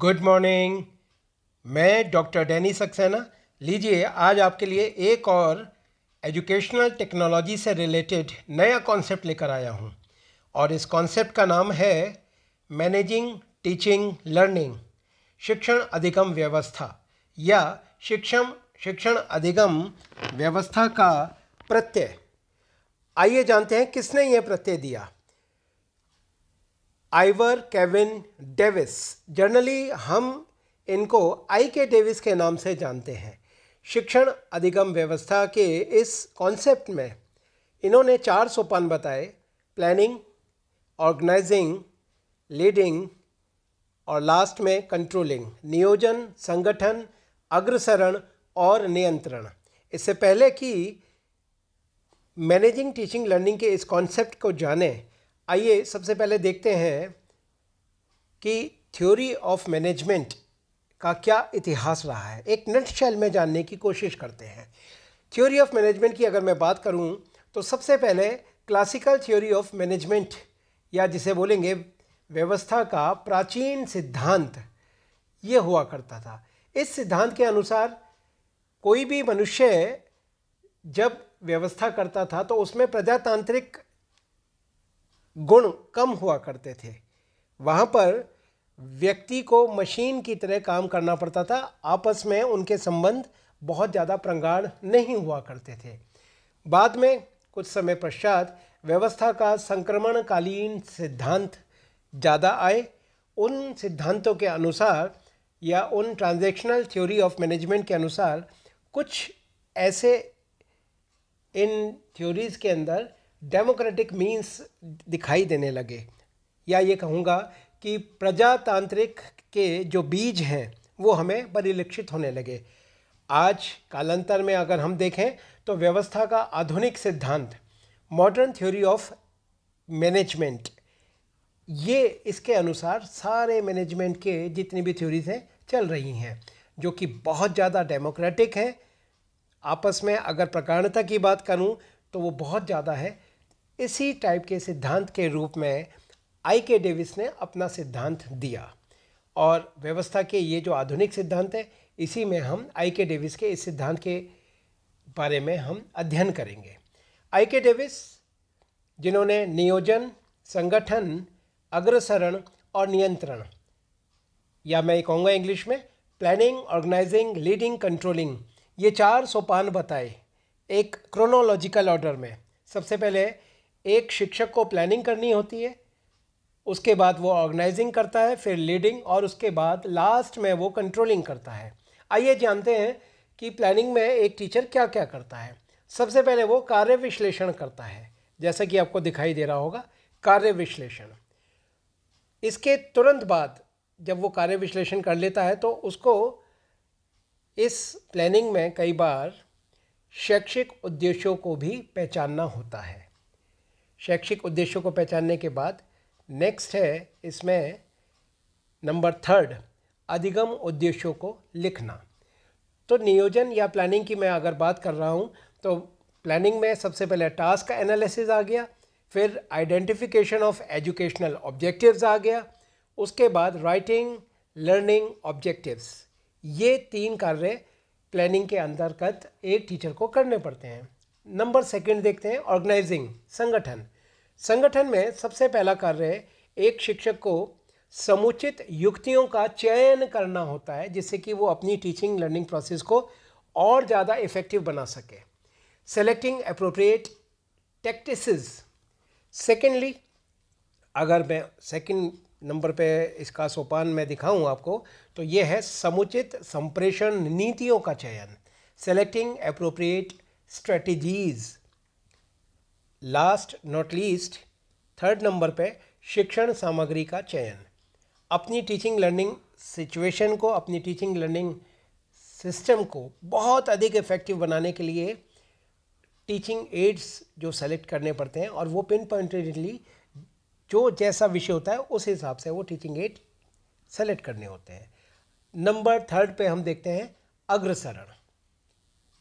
good morning मैं doctor Danny Saxena लीजिए आज आपके लिए एक और एजुकेशनल टेक्नोलॉजी से रिलेटेड नया कॉन्सेप्ट लेकर आया हूँ और इस कॉन्सेप्ट का नाम है मैनेजिंग टीचिंग लर्निंग शिक्षण अधिगम व्यवस्था या शिक्षण शिक्षण अधिगम व्यवस्था का प्रत्यय आइए जानते हैं किसने ये प्रत्यय दिया आइवर केविन डेविस जनरली हम इनको आई के डेविस के नाम से जानते हैं शिक्षण अधिगम व्यवस्था के इस कॉन्सेप्ट में इन्होंने चार सोपान बताए प्लानिंग ऑर्गेनाइजिंग लीडिंग और लास्ट में कंट्रोलिंग नियोजन संगठन अग्रसरण और नियंत्रण इससे पहले कि मैनेजिंग टीचिंग लर्निंग के इस कॉन्सेप्ट को जानें आइए सबसे पहले देखते हैं कि थ्योरी ऑफ मैनेजमेंट का क्या इतिहास रहा है एक नट शैल में जानने की कोशिश करते हैं थ्योरी ऑफ मैनेजमेंट की अगर मैं बात करूं तो सबसे पहले क्लासिकल थ्योरी ऑफ मैनेजमेंट या जिसे बोलेंगे व्यवस्था का प्राचीन सिद्धांत ये हुआ करता था इस सिद्धांत के अनुसार कोई भी मनुष्य जब व्यवस्था करता था तो उसमें प्रजातांत्रिक गुण कम हुआ करते थे वहाँ पर व्यक्ति को मशीन की तरह काम करना पड़ता था आपस में उनके संबंध बहुत ज़्यादा प्रगाढ़ नहीं हुआ करते थे बाद में कुछ समय पश्चात व्यवस्था का संक्रमणकालीन सिद्धांत ज़्यादा आए उन सिद्धांतों के अनुसार या उन ट्रांजैक्शनल थ्योरी ऑफ मैनेजमेंट के अनुसार कुछ ऐसे इन थ्योरीज़ के अंदर डेमोक्रेटिक मीन्स दिखाई देने लगे या ये कहूँगा कि प्रजातांत्रिक के जो बीज हैं वो हमें परिलक्षित होने लगे आज कालांतर में अगर हम देखें तो व्यवस्था का आधुनिक सिद्धांत मॉडर्न थ्योरी ऑफ मैनेजमेंट ये इसके अनुसार सारे मैनेजमेंट के जितनी भी थ्योरीज हैं चल रही हैं जो कि बहुत ज़्यादा डेमोक्रेटिक हैं आपस में अगर प्रकारणता की बात करूं तो वो बहुत ज़्यादा है इसी टाइप के सिद्धांत के रूप में आई के डेविस ने अपना सिद्धांत दिया और व्यवस्था के ये जो आधुनिक सिद्धांत है इसी में हम आई के डेविस के इस सिद्धांत के बारे में हम अध्ययन करेंगे आई के डेविस जिन्होंने नियोजन संगठन अग्रसरण और नियंत्रण या मैं कहूँगा इंग्लिश में प्लानिंग ऑर्गेनाइजिंग लीडिंग कंट्रोलिंग ये चार सोपान बताए एक क्रोनोलॉजिकल ऑर्डर में सबसे पहले एक शिक्षक को प्लानिंग करनी होती है उसके बाद वो ऑर्गेनाइजिंग करता है फिर लीडिंग और उसके बाद लास्ट में वो कंट्रोलिंग करता है आइए जानते हैं कि प्लानिंग में एक टीचर क्या क्या करता है सबसे पहले वो कार्य विश्लेषण करता है जैसा कि आपको दिखाई दे रहा होगा कार्य विश्लेषण इसके तुरंत बाद जब वो कार्य विश्लेषण कर लेता है तो उसको इस प्लानिंग में कई बार शैक्षिक उद्देश्यों को भी पहचानना होता है शैक्षिक उद्देश्यों को पहचानने के बाद नेक्स्ट है इसमें नंबर थर्ड अधिगम उद्देश्यों को लिखना तो नियोजन या प्लानिंग की मैं अगर बात कर रहा हूँ तो प्लानिंग में सबसे पहले टास्क एनालिसिस आ गया फिर आइडेंटिफिकेशन ऑफ एजुकेशनल ऑब्जेक्टिव्स आ गया उसके बाद राइटिंग लर्निंग ऑब्जेक्टिव्स ये तीन कार्य प्लानिंग के अंतर्गत एक टीचर को करने पड़ते हैं नंबर सेकंड देखते हैं ऑर्गेनाइजिंग संगठन संगठन में सबसे पहला कार्य एक शिक्षक को समुचित युक्तियों का चयन करना होता है जिससे कि वो अपनी टीचिंग लर्निंग प्रोसेस को और ज़्यादा इफ़ेक्टिव बना सके सेलेक्टिंग अप्रोप्रिएट टेक्टिस सेकेंडली अगर मैं सेकेंड नंबर पे इसका सोपान मैं दिखाऊं आपको तो ये है समुचित संप्रेषण नीतियों का चयन selecting appropriate strategies last not least third number पे शिक्षण सामग्री का चयन अपनी टीचिंग लर्निंग सिचुएशन को अपनी टीचिंग लर्निंग सिस्टम को बहुत अधिक इफ़ेक्टिव बनाने के लिए टीचिंग एड्स जो सेलेक्ट करने पड़ते हैं और वो पिन पॉइंटेडली जो जैसा विषय होता है उस हिसाब से वो टीचिंग एड सेलेक्ट करने होते हैं नंबर थर्ड पे हम देखते हैं अग्रसरण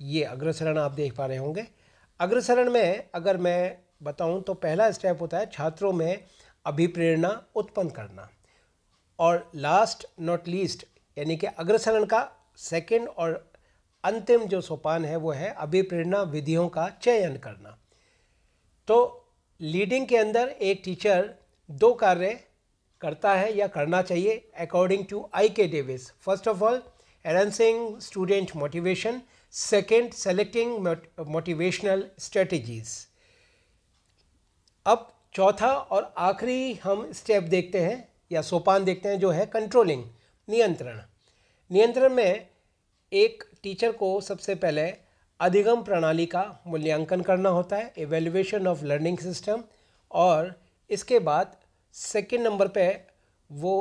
ये अग्रसरण आप देख पा रहे होंगे अग्रसरण में अगर मैं बताऊं तो पहला स्टेप होता है छात्रों में अभिप्रेरणा उत्पन्न करना और लास्ट नॉट लीस्ट यानी कि अग्रसरण का सेकंड और अंतिम जो सोपान है वो है अभिप्रेरणा विधियों का चयन करना तो लीडिंग के अंदर एक टीचर दो कार्य करता है या करना चाहिए according to I K Davis first of all arousing student motivation second selecting motivational strategies अब चौथा और आखिरी हम स्टेप देखते हैं या सोपान देखते हैं जो है कंट्रोलिंग नियंत्रण नियंत्रण में एक टीचर को सबसे पहले अधिगम प्रणाली का मूल्यांकन करना होता है एवेल्युएशन ऑफ लर्निंग सिस्टम और इसके बाद सेकेंड नंबर पे वो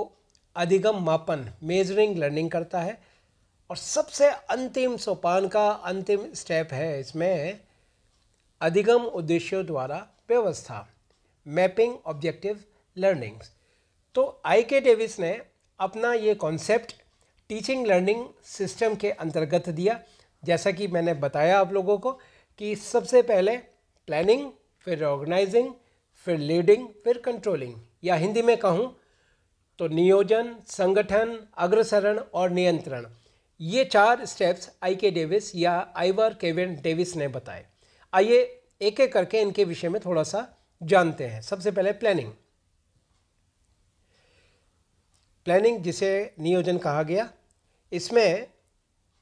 अधिगम मापन मेजरिंग लर्निंग करता है और सबसे अंतिम सोपान का अंतिम स्टेप है इसमें अधिगम उद्देश्यों द्वारा व्यवस्था मैपिंग ऑब्जेक्टिव लर्निंग्स तो आई के डेविस ने अपना ये कॉन्सेप्ट टीचिंग लर्निंग सिस्टम के अंतर्गत दिया जैसा कि मैंने बताया आप लोगों को कि सबसे पहले प्लानिंग फिर ऑर्गेनाइजिंग फिर लीडिंग फिर कंट्रोलिंग या हिंदी में कहूँ तो नियोजन संगठन अग्रसरण और नियंत्रण ये चार स्टेप्स आई के डेविस या आईवर केविन डेविस ने बताए आइए एक एक करके इनके विषय में थोड़ा सा जानते हैं सबसे पहले प्लानिंग प्लानिंग जिसे नियोजन कहा गया इसमें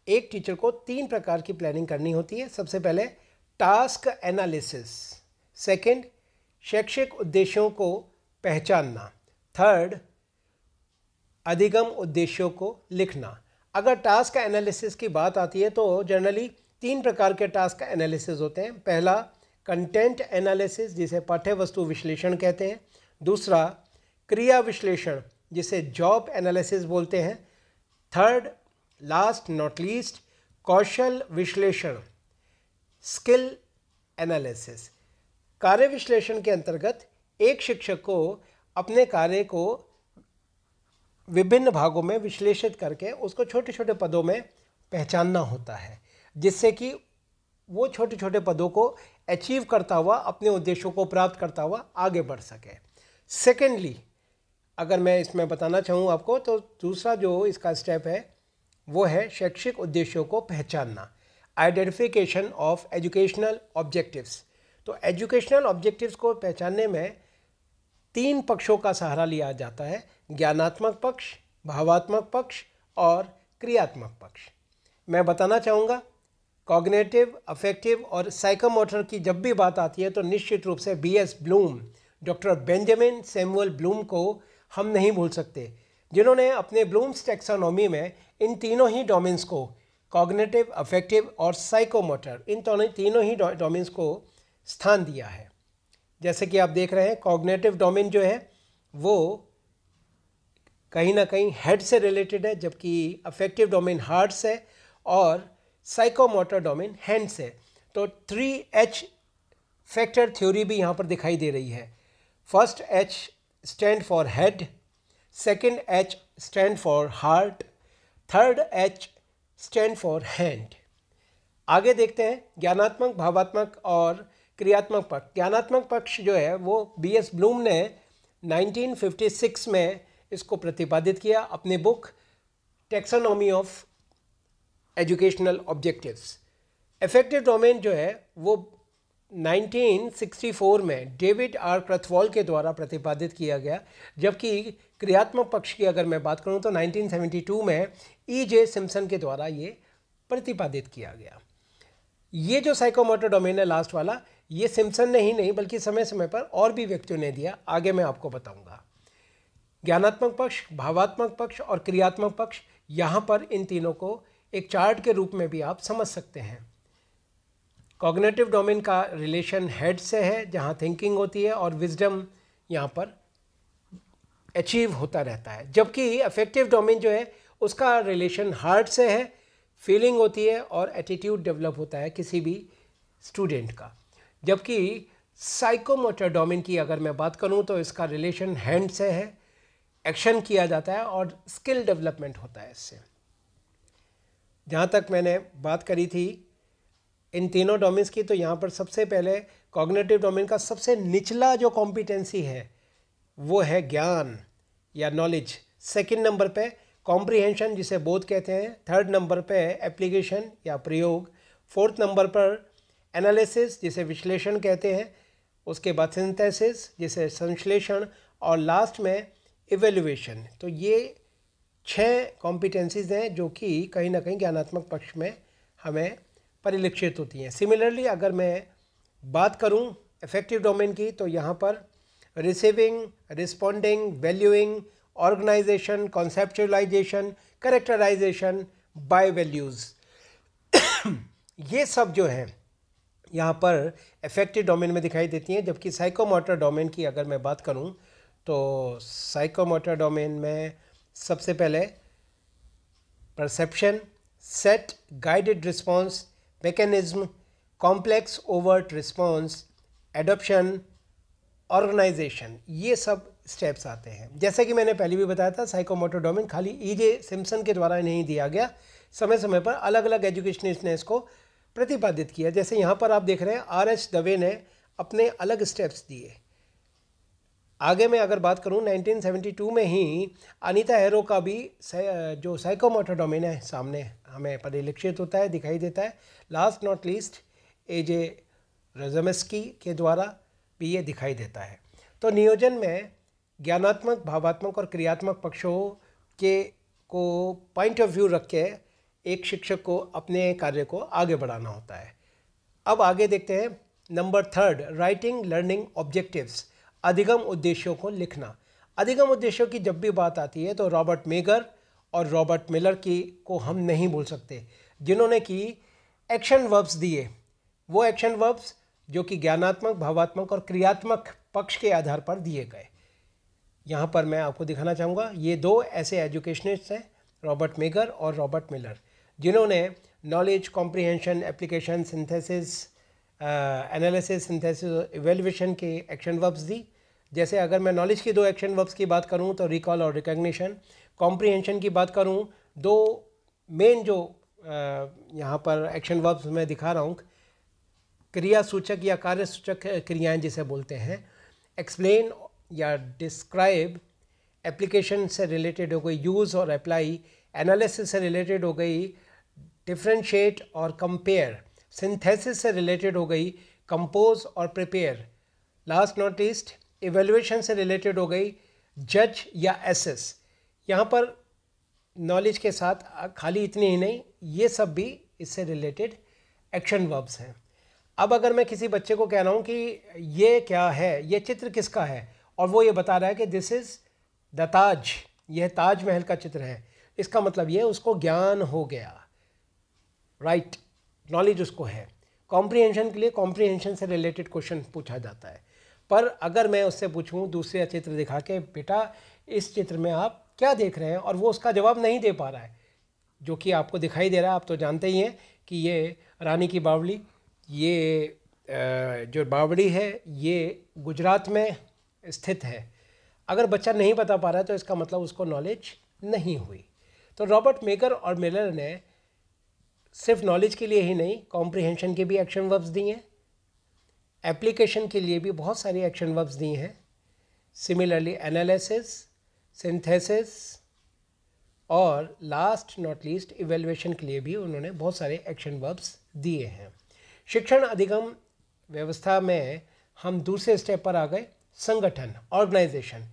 एक टीचर को तीन प्रकार की प्लानिंग करनी होती है सबसे पहले टास्क एनालिसिस सेकंड शैक्षिक उद्देश्यों को पहचानना थर्ड अधिगम उद्देश्यों को लिखना अगर टास्क एनालिसिस की बात आती है तो जनरली तीन प्रकार के टास्क एनालिसिस होते हैं पहला कंटेंट एनालिसिस जिसे पाठ्य वस्तु विश्लेषण कहते हैं दूसरा क्रिया विश्लेषण जिसे जॉब एनालिसिस बोलते हैं थर्ड लास्ट नॉट लीस्ट कौशल विश्लेषण स्किल एनालिसिस कार्य विश्लेषण के अंतर्गत एक शिक्षक को अपने कार्य को विभिन्न भागों में विश्लेषित करके उसको छोटे छोटे पदों में पहचानना होता है जिससे कि वो छोटे छोटे पदों को अचीव करता हुआ अपने उद्देश्यों को प्राप्त करता हुआ आगे बढ़ सके सेकेंडली अगर मैं इसमें बताना चाहूँ आपको तो दूसरा जो इसका स्टेप है वो है शैक्षिक उद्देश्यों को पहचानना आइडेंटिफिकेशन ऑफ एजुकेशनल ऑब्जेक्टिव्स तो एजुकेशनल ऑब्जेक्टिव्स को पहचानने में तीन पक्षों का सहारा लिया जाता है ज्ञानात्मक पक्ष भावात्मक पक्ष और क्रियात्मक पक्ष मैं बताना चाहूँगा कॉग्नेटिव अफेक्टिव और साइकोमोटर की जब भी बात आती है तो निश्चित रूप से B S Bloom doctor Benjamin Samuel Bloom को हम नहीं भूल सकते जिन्होंने अपने ब्लूम्स टेक्सोनॉमी में इन तीनों ही डोमेंस को कॉग्नेटिव अफेक्टिव और साइकोमोटर इन दोनों तीनों ही डोमेंस को स्थान दिया है जैसे कि आप देख रहे हैं कॉग्नेटिव डोमेन जो है वो कहीं ना कहीं हेड से रिलेटेड है जबकि अफेक्टिव डोमेन हार्ट से और साइकोमोटर डोमेन हैंड से तो थ्री एच फैक्टर थ्योरी भी यहाँ पर दिखाई दे रही है first H stand for head second H stand for heart third H stand for hand आगे देखते हैं ज्ञानात्मक भावात्मक और क्रियात्मक पक्ष ज्ञानात्मक पक्ष जो है वो बी एस ब्लूम ने 1956 में इसको प्रतिपादित किया अपने book taxonomy of educational objectives effective domain जो है वो 1964 में डेविड आर क्रथवॉल के द्वारा प्रतिपादित किया गया जबकि क्रियात्मक पक्ष की अगर मैं बात करूं तो 1972 में ई जे सिम्सन के द्वारा ये प्रतिपादित किया गया ये जो साइकोमोटर डोमेन है लास्ट वाला ये सिम्सन ने ही नहीं बल्कि समय समय पर और भी व्यक्तियों ने दिया आगे मैं आपको बताऊंगा ज्ञानात्मक पक्ष भावात्मक पक्ष और क्रियात्मक पक्ष यहाँ पर इन तीनों को एक चार्ट के रूप में भी आप समझ सकते हैं कॉग्नेटिव डोमेन का रिलेशन हेड से है जहाँ थिंकिंग होती है और विजडम यहाँ पर अचीव होता रहता है जबकि अफेक्टिव डोमेन जो है उसका रिलेशन हार्ट से है फीलिंग होती है और एटीट्यूड डेवलप होता है किसी भी स्टूडेंट का जबकि साइकोमोटर डोमेन की अगर मैं बात करूँ तो इसका रिलेशन हैंड से है एक्शन किया जाता है और स्किल डेवलपमेंट होता है इससे जहाँ तक मैंने बात करी थी इन तीनों डोमेन्स की तो यहाँ पर सबसे पहले कॉग्नेटिव डोमेन का सबसे निचला जो कॉम्पिटेंसी है वो है ज्ञान या नॉलेज सेकंड नंबर पे कॉम्प्रिहेंशन जिसे बोध कहते हैं थर्ड नंबर पे एप्लीकेशन या प्रयोग फोर्थ नंबर पर एनालिसिस जिसे विश्लेषण कहते हैं उसके बाद सिंथेसिस जिसे संश्लेषण और लास्ट में इवेल्युएशन तो ये छः कॉम्पिटेंसीज हैं जो कि कहीं ना कहीं ज्ञानात्मक पक्ष में हमें परिलक्षित होती हैं सिमिलरली अगर मैं बात करूं इफेक्टिव डोमेन की तो यहाँ पर receiving responding valuing organisation conceptualisation characterisation by values ये सब जो हैं यहाँ पर इफेक्टिव डोमेन में दिखाई देती हैं जबकि साइकोमोटर डोमेन की अगर मैं बात करूँ तो साइकोमोटर डोमेन में सबसे पहले perception set guided response mechanism complex overt response adoption organisation ये सब स्टेप्स आते हैं जैसे कि मैंने पहले भी बताया था साइकोमोटर डोमेन खाली ई जे सिम्सन के द्वारा नहीं दिया गया समय समय पर अलग अलग एजुकेशनिस्ट ने इसको प्रतिपादित किया जैसे यहाँ पर आप देख रहे हैं आर एस दवे ने अपने अलग स्टेप्स दिए आगे मैं अगर बात करूं 1972 में ही अनीता हैरो का भी जो साइकोमोटर डोमेन है सामने हमें परिलक्षित होता है दिखाई देता है last not least A J रजमस्की के द्वारा भी ये दिखाई देता है तो नियोजन में ज्ञानात्मक भावात्मक और क्रियात्मक पक्षों के को पॉइंट ऑफ व्यू रख के एक शिक्षक को अपने कार्य को आगे बढ़ाना होता है अब आगे देखते हैं number third writing learning objectives अधिगम उद्देश्यों को लिखना अधिगम उद्देश्यों की जब भी बात आती है तो रॉबर्ट मेगर और रॉबर्ट मिलर की को हम नहीं भूल सकते जिन्होंने कि एक्शन वर्ब्स दिए वो एक्शन वर्ब्स जो कि ज्ञानात्मक भावात्मक और क्रियात्मक पक्ष के आधार पर दिए गए यहाँ पर मैं आपको दिखाना चाहूँगा ये दो ऐसे एजुकेशनिस्ट हैं रॉबर्ट मेगर और रॉबर्ट मिलर जिन्होंने knowledge comprehension application synthesis analysis synthesis evaluation के एक्शन वर्ब्स दी जैसे अगर मैं नॉलेज की दो एक्शन वर्ब्स की बात करूँ तो रिकॉल और रिकॉग्निशन कॉम्प्रीहेंशन की बात करूँ दो मेन जो यहाँ पर एक्शन वर्ब्स मैं दिखा रहा हूँ क्रिया सूचक या कार्य सूचक क्रियाएँ जिसे बोलते हैं एक्सप्लेन या डिस्क्राइब एप्लीकेशन से रिलेटेड हो गई यूज़ और अप्लाई एनालिसिस से रिलेटेड हो गई डिफ्रेंशिएट और कंपेयर सिंथेसिस से रिलेटेड हो गई कंपोज और prepare last not least evaluation से रिलेटेड हो गई जज या एस यहाँ पर नॉलेज के साथ खाली इतनी ही नहीं ये सब भी इससे रिलेटेड एक्शन वर्ब्स हैं अब अगर मैं किसी बच्चे को कह रहा हूँ कि ये क्या है ये चित्र किसका है और वो ये बता रहा है कि दिस इज़ द ताज यह ताजमहल का चित्र है इसका मतलब ये उसको ज्ञान हो गया राइट right, नॉलेज उसको है कॉम्प्रीहेंशन के लिए कॉम्प्रीहेंशन से रिलेटेड क्वेश्चन पूछा जाता है पर अगर मैं उससे पूछूँ दूसरे चित्र दिखा के बेटा इस चित्र में आप क्या देख रहे हैं और वो उसका जवाब नहीं दे पा रहा है जो कि आपको दिखाई दे रहा है आप तो जानते ही हैं कि ये रानी की बावड़ी ये जो बावड़ी है ये गुजरात में स्थित है अगर बच्चा नहीं बता पा रहा है तो इसका मतलब उसको नॉलेज नहीं हुई तो रॉबर्ट मेकर और मिलर ने सिर्फ नॉलेज के लिए ही नहीं कॉम्प्रिहेंशन के भी एक्शन वर्ब्स दिए हैं एप्लीकेशन के लिए भी बहुत सारी एक्शन वर्ब्स दी हैं सिमिलरली एनालिसिस सिंथेसिस और लास्ट नॉट लीस्ट इवेल्युएशन के लिए भी उन्होंने बहुत सारे एक्शन वर्ब्स दिए हैं शिक्षण अधिगम व्यवस्था में हम दूसरे स्टेप पर आ गए संगठन ऑर्गेनाइजेशन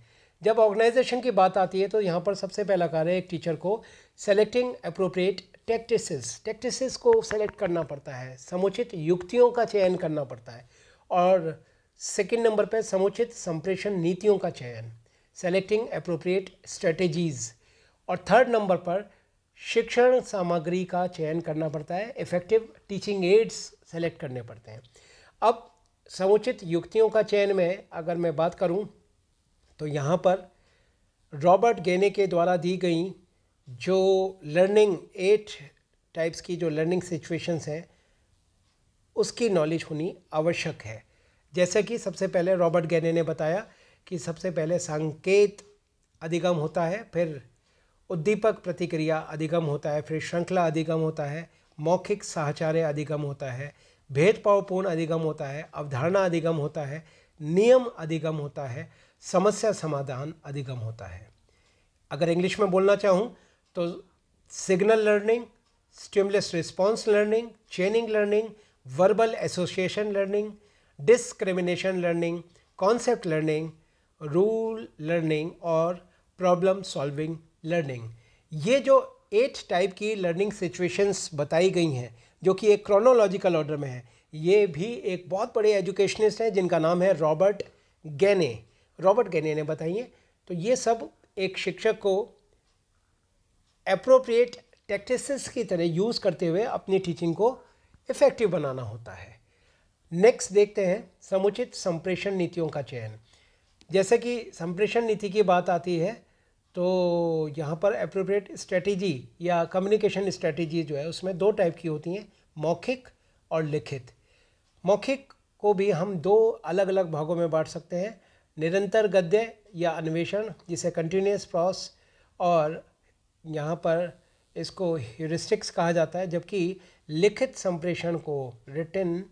जब ऑर्गेनाइजेशन की बात आती है तो यहाँ पर सबसे पहला कार्य एक टीचर को सेलेक्टिंग अप्रोप्रिएट टेक्टिस टैक्टिसिस को सेलेक्ट करना पड़ता है समुचित युक्तियों का चयन करना पड़ता है और सेकेंड नंबर पर समुचित संप्रेषण नीतियों का चयन सेलेक्टिंग अप्रोप्रिएट स्ट्रेटेजीज़ और थर्ड नंबर पर शिक्षण सामग्री का चयन करना पड़ता है इफ़ेक्टिव टीचिंग एड्स सेलेक्ट करने पड़ते हैं अब समुचित युक्तियों का चयन में अगर मैं बात करूं तो यहाँ पर रॉबर्ट गेने के द्वारा दी गई जो लर्निंग एट टाइप्स की जो लर्निंग सिचुएशंस हैं उसकी नॉलेज होनी आवश्यक है जैसे कि सबसे पहले रॉबर्ट गैने ने बताया कि सबसे पहले संकेत अधिगम होता है फिर उद्दीपक प्रतिक्रिया अधिगम होता है फिर श्रृंखला अधिगम होता है मौखिक साहचार्य अधिगम होता है भेदभावपूर्ण अधिगम होता है अवधारणा अधिगम होता है नियम अधिगम होता है समस्या समाधान अधिगम होता है अगर इंग्लिश में बोलना चाहूँ तो signal learning stimulus response learning chaining learning verbal association learning discrimination learning concept learning rule learning और प्रॉब्लम सॉल्विंग लर्निंग ये जो एट टाइप की लर्निंग सिचुएशंस बताई गई हैं जो कि एक क्रोनोलॉजिकल ऑर्डर में है ये भी एक बहुत बड़े एजुकेशनिस्ट हैं जिनका नाम है रॉबर्ट गैने रॉबर्ट गैने ने बताइए तो ये सब एक शिक्षक को अप्रोप्रिएट प्रैक्टिस की तरह यूज़ करते हुए अपनी टीचिंग को इफेक्टिव बनाना होता है नेक्स्ट देखते हैं समुचित संप्रेषण नीतियों का चयन जैसे कि संप्रेषण नीति की बात आती है तो यहाँ पर अप्रोप्रिएट स्ट्रेटजी या कम्युनिकेशन स्ट्रेटजी जो है उसमें दो टाइप की होती हैं मौखिक और लिखित मौखिक को भी हम दो अलग अलग भागों में बांट सकते हैं निरंतर गद्य या अन्वेषण जिसे कंटिन्यूस प्रॉस और यहाँ पर इसको ह्यूरिस्टिक्स कहा जाता है जबकि लिखित संप्रेषण को रिटर्न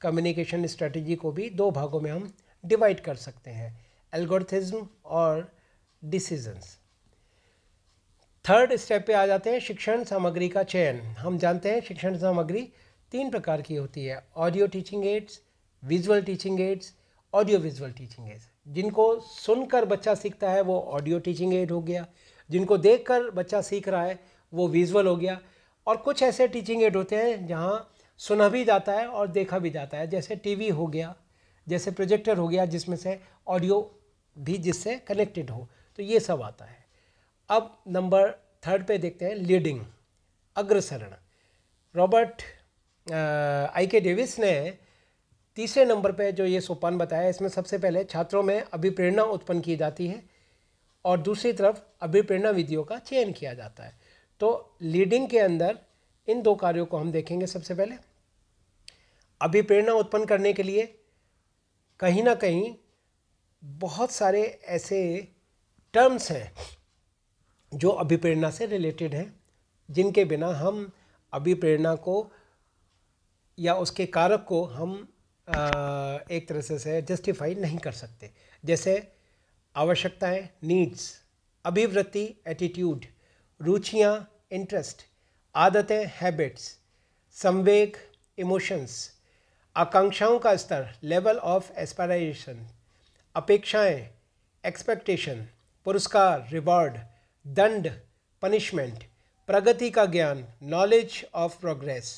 कम्युनिकेशन स्ट्रेटजी को भी दो भागों में हम डिवाइड कर सकते हैं एल्गोरिथिज्म और डिसीजंस थर्ड स्टेप पे आ जाते हैं शिक्षण सामग्री का चयन हम जानते हैं शिक्षण सामग्री तीन प्रकार की होती है audio teaching aids visual teaching aids audio visual teaching aids जिनको सुनकर बच्चा सीखता है वो ऑडियो टीचिंग एड हो गया जिनको देखकर बच्चा सीख रहा है वो विजुअल हो गया और कुछ ऐसे टीचिंग एड होते हैं जहाँ सुना भी जाता है और देखा भी जाता है जैसे टीवी हो गया जैसे प्रोजेक्टर हो गया जिसमें से ऑडियो भी जिससे कनेक्टेड हो तो ये सब आता है अब नंबर थर्ड पे देखते हैं लीडिंग अग्रसरण रॉबर्ट आई के डेविस ने तीसरे नंबर पे जो ये सोपान बताया इसमें सबसे पहले छात्रों में अभिप्रेरणा उत्पन्न की जाती है और दूसरी तरफ अभिप्रेरणा विधियों का चयन किया जाता है तो लीडिंग के अंदर इन दो कार्यों को हम देखेंगे सबसे पहले अभिप्रेरणा उत्पन्न करने के लिए कहीं ना कहीं बहुत सारे ऐसे टर्म्स हैं जो अभिप्रेरणा से रिलेटेड हैं जिनके बिना हम अभिप्रेरणा को या उसके कारक को हम आ, एक तरह से, से जस्टिफाई नहीं कर सकते जैसे आवश्यकताएं नीड्स अभिवृत्ति एटीट्यूड रुचियाँ इंटरेस्ट आदतें हैबिट्स संवेग इमोशंस आकांक्षाओं का स्तर लेवल ऑफ एस्पायरेशन अपेक्षाएं एक्सपेक्टेशन पुरस्कार रिवॉर्ड दंड पनिशमेंट प्रगति का ज्ञान नॉलेज ऑफ प्रोग्रेस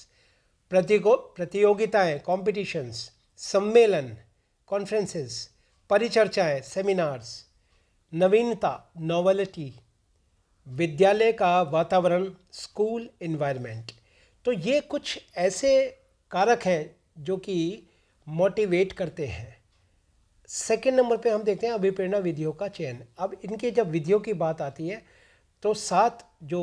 प्रतिको प्रतियोगिताएं कॉम्पिटिशन्स सम्मेलन कॉन्फ्रेंसेस परिचर्चाएं सेमिनार्स नवीनता नॉवलिटी विद्यालय का वातावरण स्कूल इन्वायरमेंट तो ये कुछ ऐसे कारक हैं जो कि मोटिवेट करते हैं सेकेंड नंबर पे हम देखते हैं अभिप्रेरणा विधियों का चयन अब इनकी जब विधियों की बात आती है तो सात जो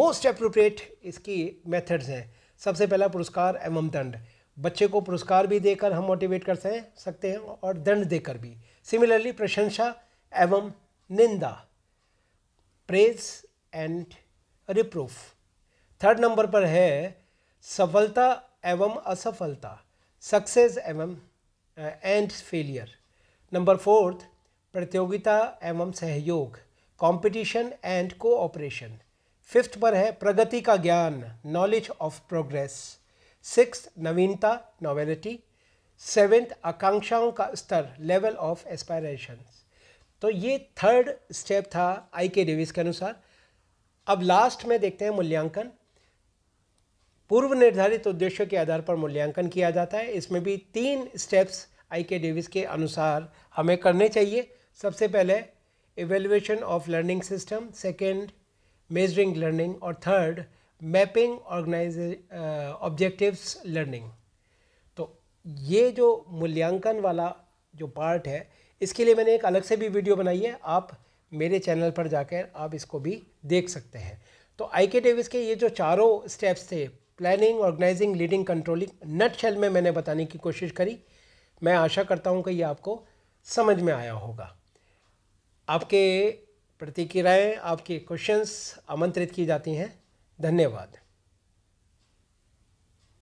मोस्ट अप्रोप्रिएट इसकी मेथड्स हैं सबसे पहला पुरस्कार एवं दंड बच्चे को पुरस्कार भी देकर हम मोटिवेट कर सकते हैं और दंड देकर भी सिमिलरली प्रशंसा एवं निंदा praise and reproof third number पर है सफलता एवं असफलता सक्सेस एवं एंड फेलियर नंबर फोर्थ प्रतियोगिता एवं सहयोग कंपटीशन एंड कोऑपरेशन फिफ्थ पर है प्रगति का ज्ञान नॉलेज ऑफ प्रोग्रेस सिक्स नवीनता नोवेलिटी सेवेंथ आकांक्षाओं का स्तर लेवल ऑफ एस्पायरेशन तो ये थर्ड स्टेप था आई के डेविस के अनुसार अब लास्ट में देखते हैं मूल्यांकन पूर्व निर्धारित उद्देश्यों के आधार पर मूल्यांकन किया जाता है इसमें भी तीन स्टेप्स आई के डेविस के अनुसार हमें करने चाहिए सबसे पहले evaluation of learning system second measuring learning और third mapping organise objectives learning तो ये जो मूल्यांकन वाला जो पार्ट है इसके लिए मैंने एक अलग से भी वीडियो बनाई है आप मेरे चैनल पर जाकर आप इसको भी देख सकते हैं तो आई के डेविस के ये जो चारों स्टेप्स थे planning organising leading controlling nutshell में मैंने बताने की कोशिश करी मैं आशा करता हूँ कि ये आपको समझ में आया होगा आपके प्रतिक्रियाएँ आपके क्वेश्चंस आमंत्रित की जाती हैं धन्यवाद